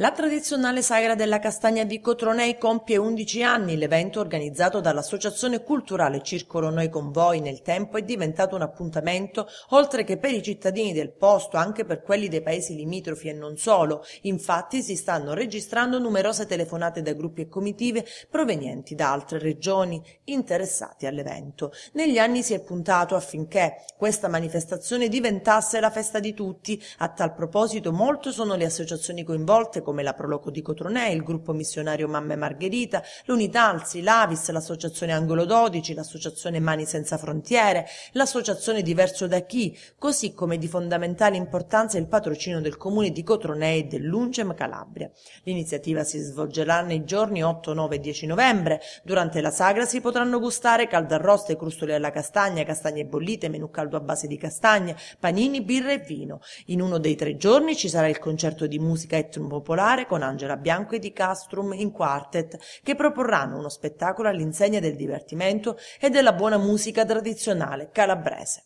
La tradizionale sagra della castagna di Cotronei compie 11 anni. L'evento organizzato dall'Associazione Culturale Circolo Noi con voi nel tempo è diventato un appuntamento, oltre che per i cittadini del posto, anche per quelli dei paesi limitrofi e non solo. Infatti si stanno registrando numerose telefonate da gruppi e comitive provenienti da altre regioni interessati all'evento. Negli anni si è puntato affinché questa manifestazione diventasse la festa di tutti. A tal proposito molte sono le associazioni coinvolte come la Proloco di Cotronè, il gruppo missionario Mamme Margherita, l'Unitalsi, l'Avis, l'associazione Angolo 12, l'associazione Mani Senza Frontiere, l'associazione Diverso da Chi, così come di fondamentale importanza il patrocino del comune di Cotronè e dell'Uncem Calabria. L'iniziativa si svolgerà nei giorni 8, 9 e 10 novembre. Durante la sagra si potranno gustare caldo arrosto e crustole alla castagna, castagne bollite, menù caldo a base di castagne, panini, birra e vino. In uno dei tre giorni ci sarà il concerto di musica etnopopularista Popolare con Angela Bianco e Di Castrum in quartet che proporranno uno spettacolo all'insegna del divertimento e della buona musica tradizionale calabrese.